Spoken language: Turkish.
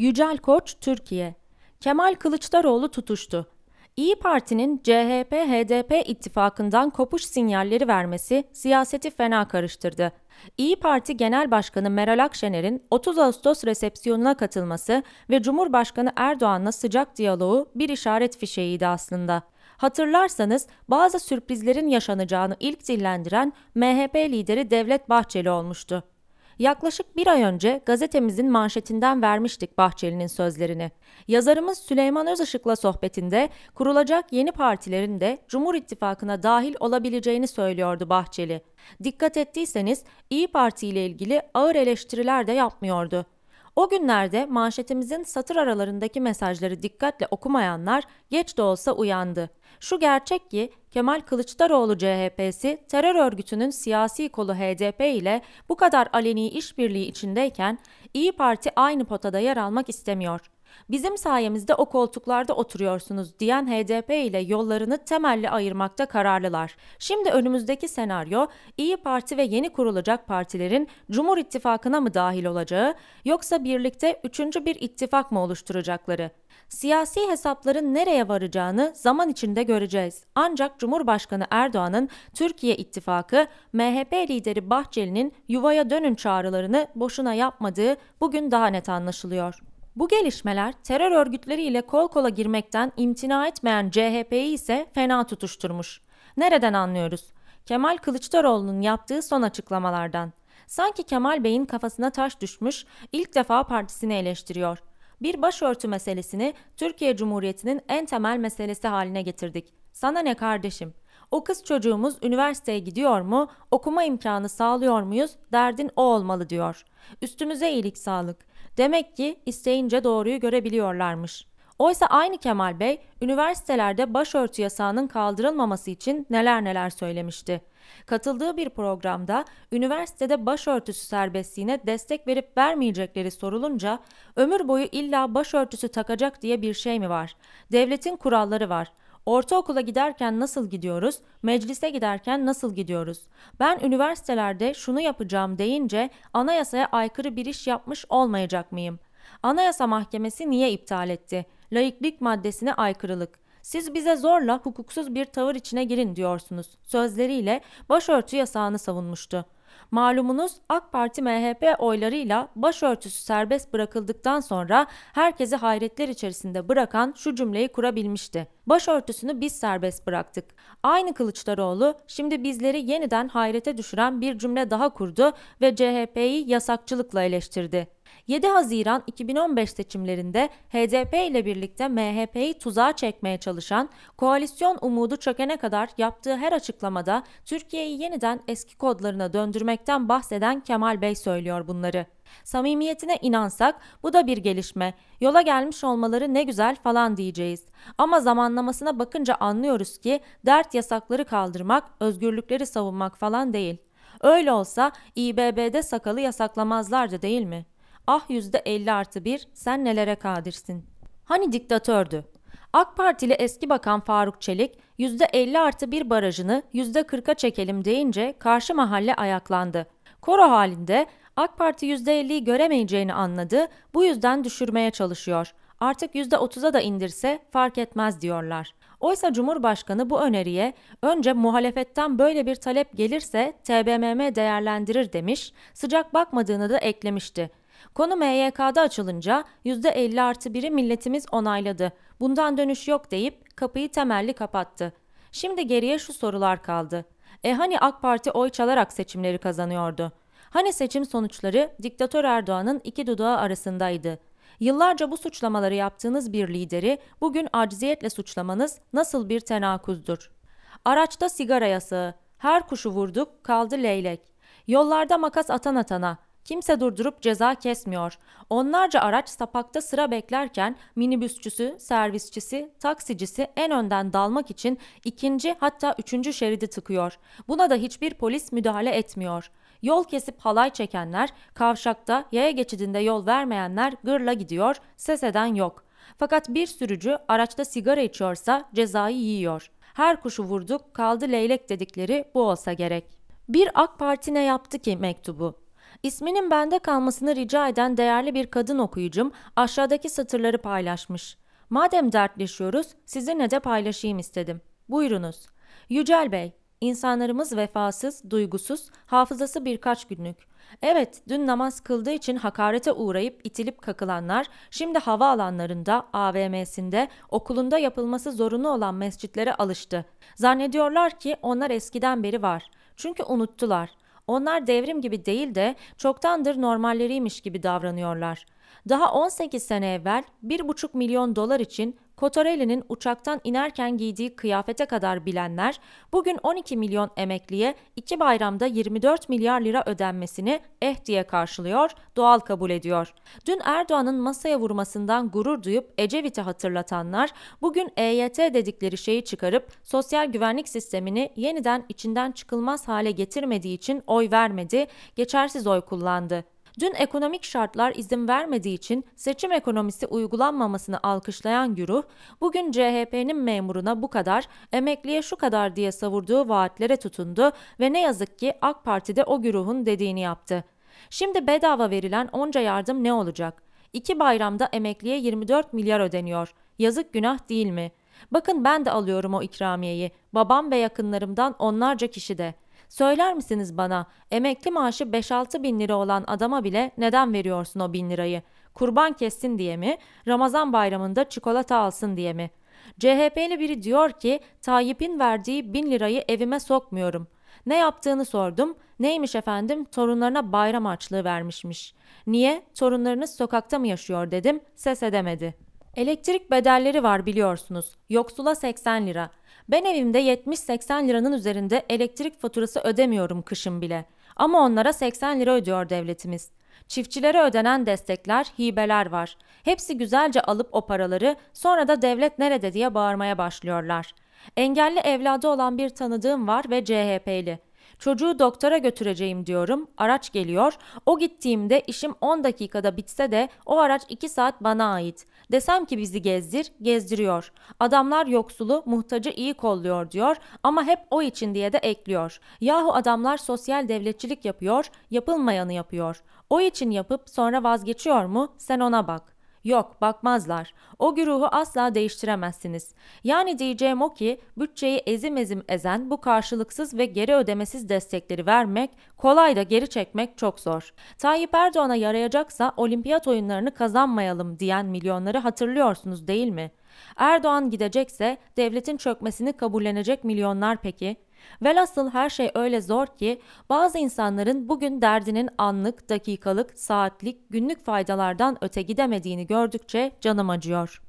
Yücel Koç Türkiye Kemal Kılıçdaroğlu tutuştu. İyi Parti'nin CHP-HDP ittifakından kopuş sinyalleri vermesi siyaseti fena karıştırdı. İyi Parti Genel Başkanı Meral Akşener'in 30 Ağustos resepsiyonuna katılması ve Cumhurbaşkanı Erdoğan'la sıcak diyaloğu bir işaret fişeğiydi aslında. Hatırlarsanız bazı sürprizlerin yaşanacağını ilk dillendiren MHP lideri Devlet Bahçeli olmuştu. Yaklaşık bir ay önce gazetemizin manşetinden vermiştik Bahçeli'nin sözlerini. Yazarımız Süleyman Özışık'la sohbetinde kurulacak yeni partilerin de Cumhur İttifakı'na dahil olabileceğini söylüyordu Bahçeli. Dikkat ettiyseniz İyi Parti ile ilgili ağır eleştiriler de yapmıyordu. O günlerde manşetimizin satır aralarındaki mesajları dikkatle okumayanlar geç de olsa uyandı. Şu gerçek ki Kemal Kılıçdaroğlu CHP'si terör örgütünün siyasi kolu HDP ile bu kadar aleni işbirliği içindeyken İyi Parti aynı potada yer almak istemiyor. Bizim sayemizde o koltuklarda oturuyorsunuz diyen HDP ile yollarını temelli ayırmakta kararlılar. Şimdi önümüzdeki senaryo İyi Parti ve yeni kurulacak partilerin Cumhur İttifakı'na mı dahil olacağı yoksa birlikte üçüncü bir ittifak mı oluşturacakları? Siyasi hesapların nereye varacağını zaman içinde göreceğiz. Ancak Cumhurbaşkanı Erdoğan'ın Türkiye İttifakı, MHP lideri Bahçeli'nin yuvaya dönün çağrılarını boşuna yapmadığı bugün daha net anlaşılıyor. Bu gelişmeler terör örgütleriyle kol kola girmekten imtina etmeyen CHP'yi ise fena tutuşturmuş. Nereden anlıyoruz? Kemal Kılıçdaroğlu'nun yaptığı son açıklamalardan. Sanki Kemal Bey'in kafasına taş düşmüş, ilk defa partisini eleştiriyor. Bir başörtü meselesini Türkiye Cumhuriyeti'nin en temel meselesi haline getirdik. Sana ne kardeşim? O kız çocuğumuz üniversiteye gidiyor mu, okuma imkanı sağlıyor muyuz, derdin o olmalı diyor. Üstümüze iyilik sağlık. Demek ki isteyince doğruyu görebiliyorlarmış. Oysa aynı Kemal Bey üniversitelerde başörtü yasağının kaldırılmaması için neler neler söylemişti. Katıldığı bir programda üniversitede başörtüsü serbestliğine destek verip vermeyecekleri sorulunca ömür boyu illa başörtüsü takacak diye bir şey mi var? Devletin kuralları var. Ortaokula giderken nasıl gidiyoruz? Meclise giderken nasıl gidiyoruz? Ben üniversitelerde şunu yapacağım deyince anayasaya aykırı bir iş yapmış olmayacak mıyım? Anayasa Mahkemesi niye iptal etti? Layıklık maddesine aykırılık. Siz bize zorla hukuksuz bir tavır içine girin diyorsunuz. Sözleriyle başörtü yasağını savunmuştu. Malumunuz AK Parti MHP oylarıyla başörtüsü serbest bırakıldıktan sonra herkesi hayretler içerisinde bırakan şu cümleyi kurabilmişti. Başörtüsünü biz serbest bıraktık. Aynı Kılıçdaroğlu şimdi bizleri yeniden hayrete düşüren bir cümle daha kurdu ve CHP'yi yasakçılıkla eleştirdi. 7 Haziran 2015 seçimlerinde HDP ile birlikte MHP'yi tuzağa çekmeye çalışan, koalisyon umudu çökene kadar yaptığı her açıklamada Türkiye'yi yeniden eski kodlarına döndürmekten bahseden Kemal Bey söylüyor bunları. Samimiyetine inansak bu da bir gelişme. Yola gelmiş olmaları ne güzel falan diyeceğiz. Ama zamanlamasına bakınca anlıyoruz ki dert yasakları kaldırmak, özgürlükleri savunmak falan değil. Öyle olsa İBB'de sakalı yasaklamazlardı değil mi? Ah yüzde 50 artı 1 sen nelere kadirsin. Hani diktatördü? AK Partili eski bakan Faruk Çelik yüzde 50 artı 1 barajını yüzde 40'a çekelim deyince karşı mahalle ayaklandı. Koro halinde AK Parti %50'yi göremeyeceğini anladı, bu yüzden düşürmeye çalışıyor. Artık %30'a da indirse fark etmez diyorlar. Oysa Cumhurbaşkanı bu öneriye önce muhalefetten böyle bir talep gelirse TBMM değerlendirir demiş, sıcak bakmadığını da eklemişti. Konu MYK'da açılınca %50 artı 1'i milletimiz onayladı. Bundan dönüş yok deyip kapıyı temelli kapattı. Şimdi geriye şu sorular kaldı. E hani AK Parti oy çalarak seçimleri kazanıyordu? Hani seçim sonuçları diktatör Erdoğan'ın iki dudağı arasındaydı? Yıllarca bu suçlamaları yaptığınız bir lideri bugün acziyetle suçlamanız nasıl bir tenakuzdur? Araçta sigara yasağı, her kuşu vurduk kaldı leylek. Yollarda makas atan atana, Kimse durdurup ceza kesmiyor. Onlarca araç sapakta sıra beklerken minibüsçüsü, servisçisi, taksicisi en önden dalmak için ikinci hatta üçüncü şeridi tıkıyor. Buna da hiçbir polis müdahale etmiyor. Yol kesip halay çekenler, kavşakta yaya geçidinde yol vermeyenler gırla gidiyor, ses eden yok. Fakat bir sürücü araçta sigara içiyorsa cezayı yiyor. Her kuşu vurduk kaldı leylek dedikleri bu olsa gerek. Bir AK Parti ne yaptı ki mektubu? İsminin bende kalmasını rica eden değerli bir kadın okuyucum aşağıdaki satırları paylaşmış. Madem dertleşiyoruz, sizinle de paylaşayım istedim. Buyurunuz. Yücel Bey, insanlarımız vefasız, duygusuz, hafızası birkaç günlük. Evet, dün namaz kıldığı için hakarete uğrayıp itilip kakılanlar, şimdi hava alanlarında, AVM'sinde, okulunda yapılması zorunlu olan mescitlere alıştı. Zannediyorlar ki onlar eskiden beri var. Çünkü unuttular. Onlar devrim gibi değil de çoktandır normalleriymiş gibi davranıyorlar. Daha 18 sene evvel 1,5 milyon dolar için Cotarelli'nin uçaktan inerken giydiği kıyafete kadar bilenler bugün 12 milyon emekliye iki bayramda 24 milyar lira ödenmesini eh diye karşılıyor, doğal kabul ediyor. Dün Erdoğan'ın masaya vurmasından gurur duyup Ecevit'i hatırlatanlar bugün EYT dedikleri şeyi çıkarıp sosyal güvenlik sistemini yeniden içinden çıkılmaz hale getirmediği için oy vermedi, geçersiz oy kullandı. Dün ekonomik şartlar izin vermediği için seçim ekonomisi uygulanmamasını alkışlayan güruh, bugün CHP'nin memuruna bu kadar, emekliye şu kadar diye savurduğu vaatlere tutundu ve ne yazık ki AK Parti de o güruhun dediğini yaptı. Şimdi bedava verilen onca yardım ne olacak? İki bayramda emekliye 24 milyar ödeniyor. Yazık günah değil mi? Bakın ben de alıyorum o ikramiyeyi. Babam ve yakınlarımdan onlarca kişi de.'' Söyler misiniz bana emekli maaşı 5-6 bin lira olan adama bile neden veriyorsun o bin lirayı? Kurban kessin diye mi? Ramazan bayramında çikolata alsın diye mi? CHP'li biri diyor ki Tayyip'in verdiği bin lirayı evime sokmuyorum. Ne yaptığını sordum. Neymiş efendim? Torunlarına bayram açlığı vermişmiş. Niye? Torunlarınız sokakta mı yaşıyor dedim. Ses edemedi. Elektrik bedelleri var biliyorsunuz. Yoksula 80 lira. Ben evimde 70-80 liranın üzerinde elektrik faturası ödemiyorum kışın bile. Ama onlara 80 lira ödüyor devletimiz. Çiftçilere ödenen destekler, hibeler var. Hepsi güzelce alıp o paraları sonra da devlet nerede diye bağırmaya başlıyorlar. Engelli evladı olan bir tanıdığım var ve CHP'li. Çocuğu doktora götüreceğim diyorum. Araç geliyor. O gittiğimde işim 10 dakikada bitse de o araç 2 saat bana ait. Desem ki bizi gezdir, gezdiriyor. Adamlar yoksulu, muhtacı iyi kolluyor diyor ama hep o için diye de ekliyor. Yahu adamlar sosyal devletçilik yapıyor, yapılmayanı yapıyor. O için yapıp sonra vazgeçiyor mu? Sen ona bak.'' Yok, bakmazlar. O güruhu asla değiştiremezsiniz. Yani diyeceğim o ki, bütçeyi ezim ezim ezen bu karşılıksız ve geri ödemesiz destekleri vermek, kolay da geri çekmek çok zor. Tayyip Erdoğan'a yarayacaksa olimpiyat oyunlarını kazanmayalım diyen milyonları hatırlıyorsunuz değil mi? Erdoğan gidecekse devletin çökmesini kabullenecek milyonlar peki? Velhasıl her şey öyle zor ki bazı insanların bugün derdinin anlık, dakikalık, saatlik, günlük faydalardan öte gidemediğini gördükçe canım acıyor.